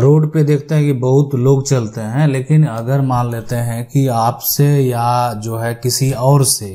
road पे देखते हैं कि बहुत लोग चलते हैं लेकिन अगर मान लेते हैं कि आपसे या जो है किसी और से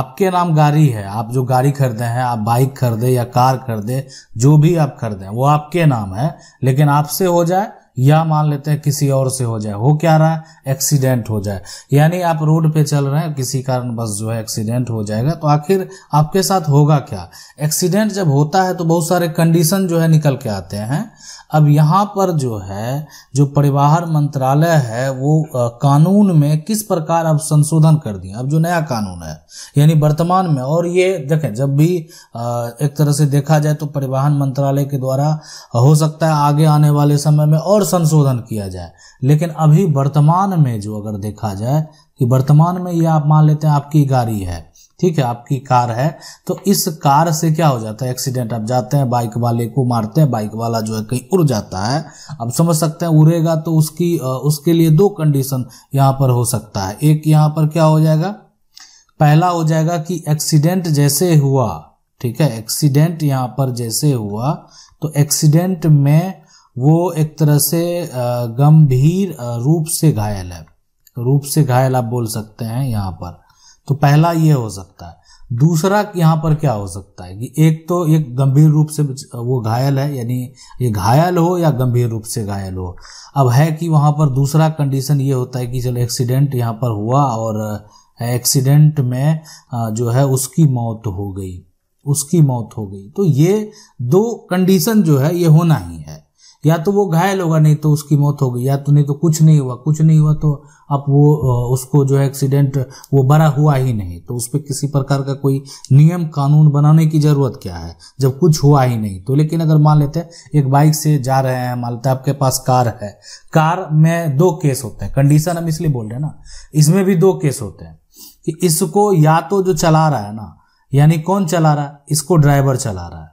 आपके नाम गाड़ी है आप जो गाड़ी खरीदे हैं आप बाइक खरीदे या कार खरीदे जो भी आप खरीदे वो आपके नाम है लेकिन आपसे हो जाए या मान लेते हैं किसी और से हो जाए हो क्या रहा है एक्सीडेंट हो जाए यानी आप रोड पे चल रहे हैं किसी कारण बस जो है एक्सीडेंट हो जाएगा तो आखिर आपके साथ होगा क्या एक्सीडेंट जब होता है तो बहुत सारे कंडीशन जो है निकल के आते हैं अब यहाँ पर जो है जो परिवहन मंत्रालय है वो कानून में किस प्रकार अब संशोधन कर दिया अब जो नया कानून है यानी वर्तमान में और ये देखें जब भी एक तरह से देखा जाए तो परिवहन मंत्रालय के द्वारा हो सकता है आगे आने वाले समय में और और संशोधन किया जाए लेकिन अभी वर्तमान में जो अगर देखा जाए कि वर्तमान में ये आप मान लेते हैं आपकी गाड़ी है ठीक है आपकी कार है तो इस कार से क्या हो जाता है एक्सीडेंट आप जाते हैं बाइक वाले को मारते हैं बाइक वाला जो है कहीं उड़ जाता है अब समझ सकते हैं उड़ेगा तो उसकी उसके लिए दो कंडीशन यहां पर हो सकता है एक यहां पर क्या हो जाएगा पहला हो जाएगा कि एक्सीडेंट जैसे हुआ ठीक है एक्सीडेंट यहां पर जैसे हुआ तो एक्सीडेंट में वो एक तरह से गंभीर रूप से घायल है रूप से घायल आप बोल सकते हैं यहाँ पर तो पहला ये हो सकता है दूसरा यहाँ पर क्या हो सकता है कि एक तो एक गंभीर रूप से वो घायल है यानी ये घायल हो या गंभीर रूप से घायल हो अब है कि वहाँ पर दूसरा कंडीशन ये होता है कि चलो एक्सीडेंट यहाँ पर हुआ और एक्सीडेंट में जो है उसकी मौत हो गई उसकी मौत हो गई तो ये दो कंडीशन जो है ये होना ही है या तो वो घायल होगा नहीं तो उसकी मौत होगी या तो नहीं तो कुछ नहीं हुआ कुछ नहीं हुआ तो अब वो उसको जो है एक्सीडेंट वो बड़ा हुआ ही नहीं तो उस पर किसी प्रकार का कोई नियम कानून बनाने की ज़रूरत क्या है जब कुछ हुआ ही नहीं तो लेकिन अगर मान लेते हैं एक बाइक से जा रहे हैं मान लेते हैं आपके पास कार है कार में दो केस होते हैं कंडीशन हम इसलिए बोल रहे हैं ना इसमें भी दो केस होते हैं कि इसको या तो जो चला रहा है ना यानी कौन चला रहा है इसको ड्राइवर चला रहा है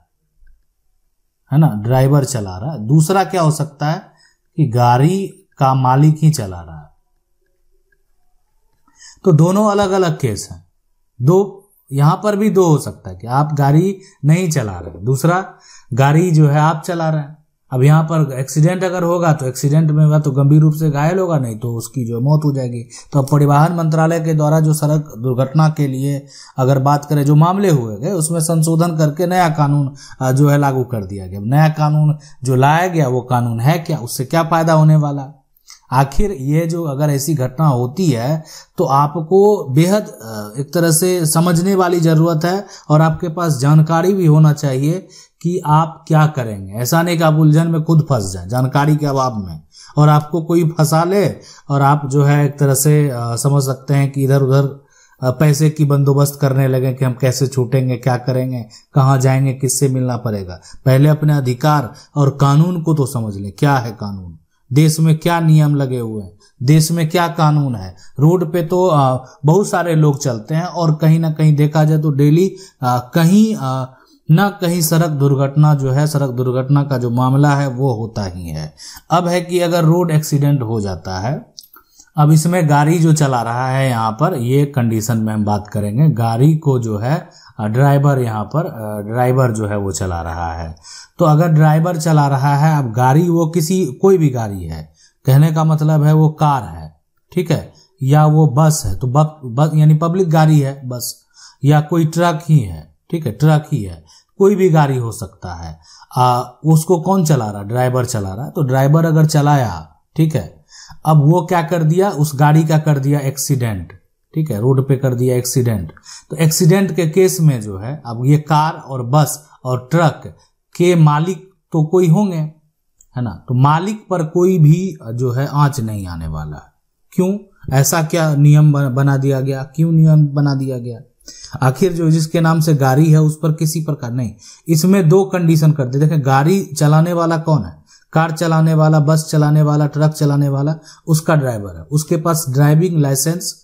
है ना ड्राइवर चला रहा है दूसरा क्या हो सकता है कि गाड़ी का मालिक ही चला रहा है तो दोनों अलग अलग केस हैं दो यहां पर भी दो हो सकता है कि आप गाड़ी नहीं चला रहे दूसरा गाड़ी जो है आप चला रहे हैं अब यहाँ पर एक्सीडेंट अगर होगा तो एक्सीडेंट में होगा तो गंभीर रूप से घायल होगा नहीं तो उसकी जो मौत हो जाएगी तो अब परिवहन मंत्रालय के द्वारा जो सड़क दुर्घटना के लिए अगर बात करें जो मामले हुए गए उसमें संशोधन करके नया कानून जो है लागू कर दिया गया नया कानून जो लाया गया वो कानून है क्या उससे क्या फ़ायदा होने वाला आखिर ये जो अगर ऐसी घटना होती है तो आपको बेहद एक तरह से समझने वाली ज़रूरत है और आपके पास जानकारी भी होना चाहिए कि आप क्या करेंगे ऐसा नहीं कि आप उलझन में खुद फंस जाए जानकारी के अभाव में और आपको कोई फंसा ले और आप जो है एक तरह से समझ सकते हैं कि इधर उधर पैसे की बंदोबस्त करने लगे कि हम कैसे छूटेंगे क्या करेंगे कहाँ जाएंगे किससे मिलना पड़ेगा पहले अपने अधिकार और कानून को तो समझ लें क्या है कानून देश में क्या नियम लगे हुए हैं देश में क्या कानून है रोड पे तो बहुत सारे लोग चलते हैं और कहीं ना कहीं देखा जाए तो डेली कहीं आ, न कहीं सड़क दुर्घटना जो है सड़क दुर्घटना का जो मामला है वो होता ही है अब है कि अगर रोड एक्सीडेंट हो जाता है अब इसमें गाड़ी जो चला रहा है यहाँ पर ये कंडीशन में हम बात करेंगे गाड़ी को जो है ड्राइवर यहाँ पर ड्राइवर जो है वो चला रहा है तो अगर ड्राइवर चला रहा है अब गाड़ी वो किसी कोई भी गाड़ी है कहने का मतलब है वो कार है ठीक है या वो बस है तो बस यानी पब्लिक गाड़ी है बस या कोई ट्रक ही है ठीक है ट्रक ही है कोई भी गाड़ी हो सकता है आ, उसको कौन चला रहा ड्राइवर चला रहा तो ड्राइवर अगर चलाया ठीक है अब वो क्या कर दिया उस गाड़ी का कर दिया एक्सीडेंट ठीक है रोड पे कर दिया एक्सीडेंट तो एक्सीडेंट के केस में जो है अब ये कार और बस और ट्रक के मालिक तो कोई होंगे है ना तो मालिक पर कोई भी जो है आंच नहीं आने वाला क्यों ऐसा क्या नियम बना दिया गया क्यों नियम बना दिया गया आखिर जो जिसके नाम से गाड़ी है उस पर किसी प्रकार नहीं इसमें दो कंडीशन करते देखे देखें गाड़ी चलाने वाला कौन है कार चलाने वाला बस चलाने वाला ट्रक चलाने वाला उसका ड्राइवर है उसके पास ड्राइविंग लाइसेंस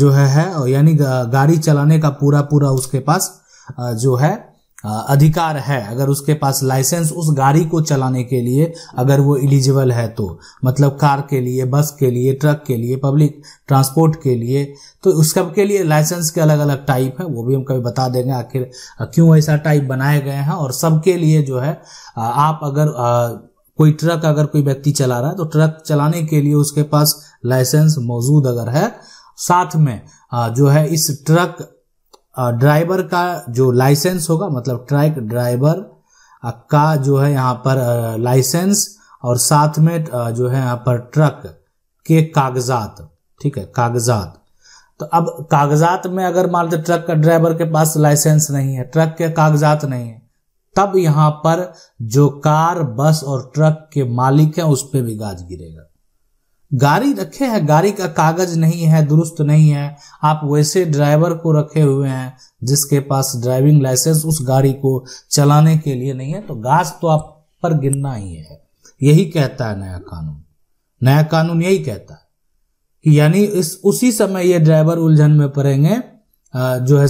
जो है, है यानी गाड़ी चलाने का पूरा पूरा उसके पास जो है अधिकार है अगर उसके पास लाइसेंस उस गाड़ी को चलाने के लिए अगर वो एलिजिबल है तो मतलब कार के लिए बस के लिए ट्रक के लिए पब्लिक ट्रांसपोर्ट के लिए तो उस सब के लिए लाइसेंस के अलग अलग टाइप है वो भी हम कभी बता देंगे आखिर क्यों ऐसा टाइप बनाए गए हैं और सबके लिए जो है आप अगर कोई ट्रक अगर कोई व्यक्ति चला रहा है तो ट्रक चलाने के लिए उसके पास लाइसेंस मौजूद अगर है साथ में जो है इस ट्रक ड्राइवर का जो लाइसेंस होगा मतलब ट्रक ड्राइवर का जो है यहाँ पर लाइसेंस और साथ में जो है यहाँ पर ट्रक के कागजात ठीक है कागजात तो अब कागजात में अगर मान लो ट्रक का ड्राइवर के पास लाइसेंस नहीं है ट्रक के कागजात नहीं है तब यहाँ पर जो कार बस और ट्रक के मालिक है उस पर भी गाज गिरेगा गाड़ी रखे हैं गाड़ी का कागज नहीं है दुरुस्त नहीं है आप वैसे ड्राइवर को रखे हुए हैं जिसके पास ड्राइविंग लाइसेंस उस गाड़ी को चलाने के लिए नहीं है तो गाज तो आप पर गिरना ही है यही कहता है नया कानून नया कानून यही कहता है कि यानी इस उसी समय ये ड्राइवर उलझन में पड़ेंगे जो है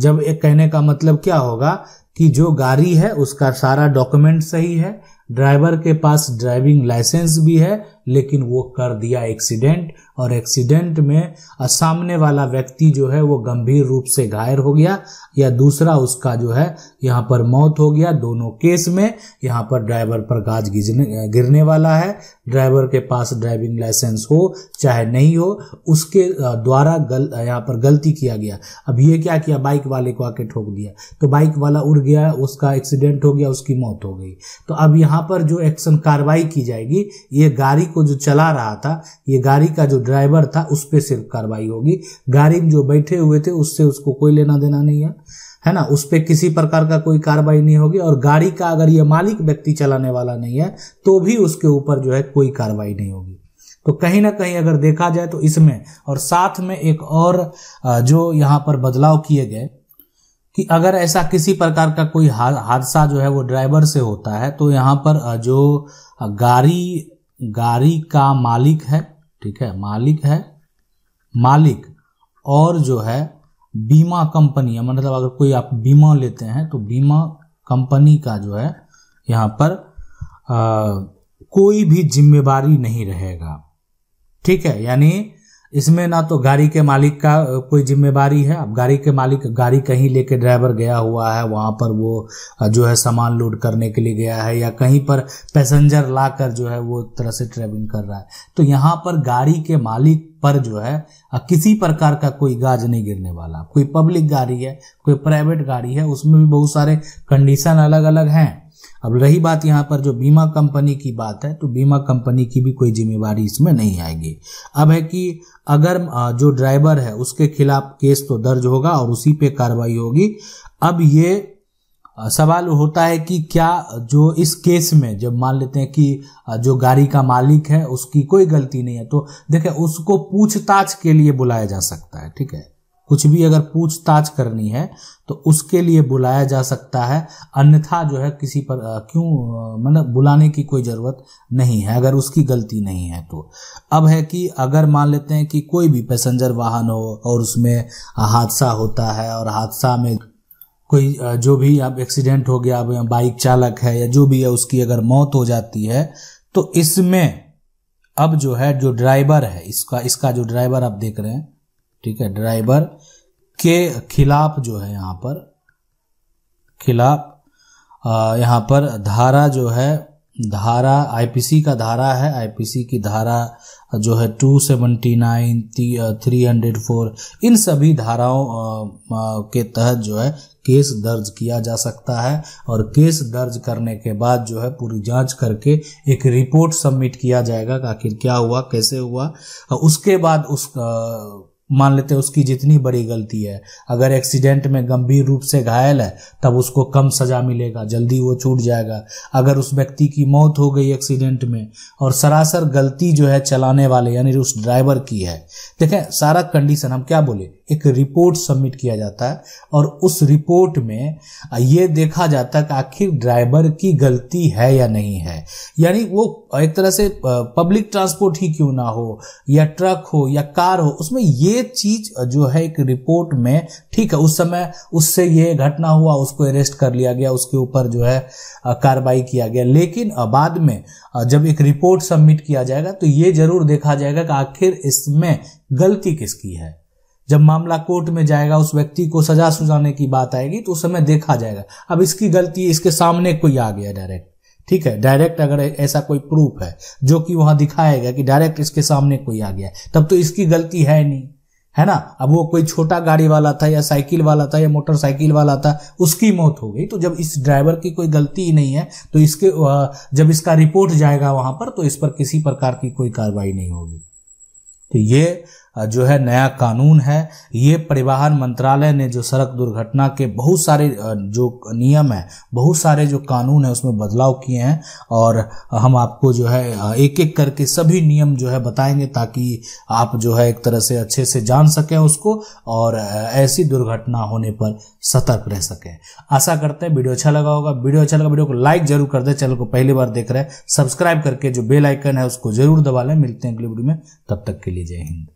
जब एक कहने का मतलब क्या होगा कि जो गाड़ी है उसका सारा डॉक्यूमेंट सही है ड्राइवर के पास ड्राइविंग लाइसेंस भी है लेकिन वो कर दिया एक्सीडेंट और एक्सीडेंट में सामने वाला व्यक्ति जो है वो गंभीर रूप से घायल हो गया या दूसरा उसका जो है यहाँ पर मौत हो गया दोनों केस में यहाँ पर ड्राइवर पर गाज गिरने वाला है ड्राइवर के पास ड्राइविंग लाइसेंस हो चाहे नहीं हो उसके द्वारा गल यहाँ पर गलती किया गया अब ये क्या किया बाइक वाले को आके ठोक दिया तो बाइक वाला उड़ गया उसका एक्सीडेंट हो गया उसकी मौत हो गई तो अब यहाँ पर जो एक्शन कार्रवाई की जाएगी ये गाड़ी को जो चला रहा था ये गाड़ी का जो ड्राइवर था उस पर सिर्फ कार्रवाई होगी गाड़ी में जो बैठे हुए थे उससे उसको कोई लेना देना नहीं है है ना उस पर किसी प्रकार का कोई कार्रवाई नहीं होगी और गाड़ी का अगर ये मालिक व्यक्ति चलाने वाला नहीं है तो भी उसके ऊपर जो है कोई कार्रवाई नहीं होगी तो कहीं ना कहीं अगर देखा जाए तो इसमें और साथ में एक और जो यहाँ पर बदलाव किए गए कि अगर ऐसा किसी प्रकार का कोई हादसा जो है वो ड्राइवर से होता है तो यहाँ पर जो गाड़ी गाड़ी का मालिक है ठीक है मालिक है मालिक और जो है बीमा कंपनी है मतलब अगर कोई आप बीमा लेते हैं तो बीमा कंपनी का जो है यहां पर आ, कोई भी जिम्मेवारी नहीं रहेगा ठीक है यानी इसमें ना तो गाड़ी के मालिक का कोई जिम्मेवारी है अब गाड़ी के मालिक गाड़ी कहीं लेके ड्राइवर गया हुआ है वहाँ पर वो जो है सामान लोड करने के लिए गया है या कहीं पर पैसेंजर ला कर जो है वो तरह से ट्रेवलिंग कर रहा है तो यहाँ पर गाड़ी के मालिक पर जो है किसी प्रकार का कोई गाज नहीं गिरने वाला कोई पब्लिक गाड़ी है कोई प्राइवेट गाड़ी है उसमें भी बहुत सारे कंडीशन अलग अलग हैं अब रही बात यहाँ पर जो बीमा कंपनी की बात है तो बीमा कंपनी की भी कोई जिम्मेवारी इसमें नहीं आएगी अब है कि अगर जो ड्राइवर है उसके खिलाफ केस तो दर्ज होगा और उसी पे कार्रवाई होगी अब ये सवाल होता है कि क्या जो इस केस में जब मान लेते हैं कि जो गाड़ी का मालिक है उसकी कोई गलती नहीं है तो देखें उसको पूछताछ के लिए बुलाया जा सकता है ठीक है कुछ भी अगर पूछताछ करनी है तो उसके लिए बुलाया जा सकता है अन्यथा जो है किसी पर क्यों मतलब बुलाने की कोई ज़रूरत नहीं है अगर उसकी गलती नहीं है तो अब है कि अगर मान लेते हैं कि कोई भी पैसेंजर वाहन हो और उसमें हादसा होता है और हादसा में कोई जो भी अब एक्सीडेंट हो गया अब बाइक चालक है या जो भी है उसकी अगर मौत हो जाती है तो इसमें अब जो है जो ड्राइवर है इसका इसका जो ड्राइवर आप देख रहे हैं ठीक है ड्राइवर के खिलाफ जो है यहाँ पर खिलाफ यहां पर धारा जो है धारा आईपीसी का धारा है आईपीसी की धारा जो है two seventy nine three hundred four इन सभी धाराओं के तहत जो है केस दर्ज किया जा सकता है और केस दर्ज करने के बाद जो है पूरी जांच करके एक रिपोर्ट सबमिट किया जाएगा आखिर क्या हुआ कैसे हुआ उसके बाद उस मान लेते हैं उसकी जितनी बड़ी गलती है अगर एक्सीडेंट में गंभीर रूप से घायल है तब उसको कम सजा मिलेगा जल्दी वो छूट जाएगा अगर उस व्यक्ति की मौत हो गई एक्सीडेंट में और सरासर गलती जो है चलाने वाले यानी उस ड्राइवर की है देखें सारा कंडीशन हम क्या बोले एक रिपोर्ट सबमिट किया जाता है और उस रिपोर्ट में ये देखा जाता है कि आखिर ड्राइवर की गलती है या नहीं है यानी वो एक तरह से पब्लिक ट्रांसपोर्ट ही क्यों ना हो या ट्रक हो या कार हो उसमें ये चीज जो है एक रिपोर्ट में ठीक है उस समय उससे ये घटना हुआ उसको अरेस्ट कर लिया गया उसके ऊपर जो है कार्रवाई किया गया लेकिन बाद में जब एक रिपोर्ट सबमिट किया जाएगा तो ये जरूर देखा जाएगा कि आखिर इसमें गलती किसकी है जब मामला कोर्ट में जाएगा उस व्यक्ति को सजा सुझाने की बात आएगी तो उस समय देखा जाएगा अब इसकी गलती इसके सामने कोई आ गया डायरेक्ट ठीक है डायरेक्ट अगर ऐसा कोई प्रूफ है जो कि वहां दिखाया गया कि डायरेक्ट इसके सामने कोई आ गया तब तो इसकी गलती है नहीं है ना अब वो कोई छोटा गाड़ी वाला था या साइकिल वाला था या मोटरसाइकिल वाला था उसकी मौत हो गई तो जब इस ड्राइवर की कोई गलती ही नहीं है तो इसके जब इसका रिपोर्ट जाएगा वहां पर तो इस पर किसी प्रकार की कोई कार्रवाई नहीं होगी तो ये जो है नया कानून है ये परिवहन मंत्रालय ने जो सड़क दुर्घटना के बहुत सारे जो नियम है बहुत सारे जो कानून है उसमें बदलाव किए हैं और हम आपको जो है एक एक करके सभी नियम जो है बताएंगे ताकि आप जो है एक तरह से अच्छे से जान सकें उसको और ऐसी दुर्घटना होने पर सतर्क रह सकें आशा करते हैं वीडियो अच्छा लगा होगा वीडियो अच्छा लगा वीडियो को लाइक जरूर कर दें चैनल को पहली बार देख रहे हैं सब्सक्राइब करके जो बेल आइकन है उसको जरूर दबा लें मिलते हैं अगले वीडियो में तब तक के लिए जय हिंद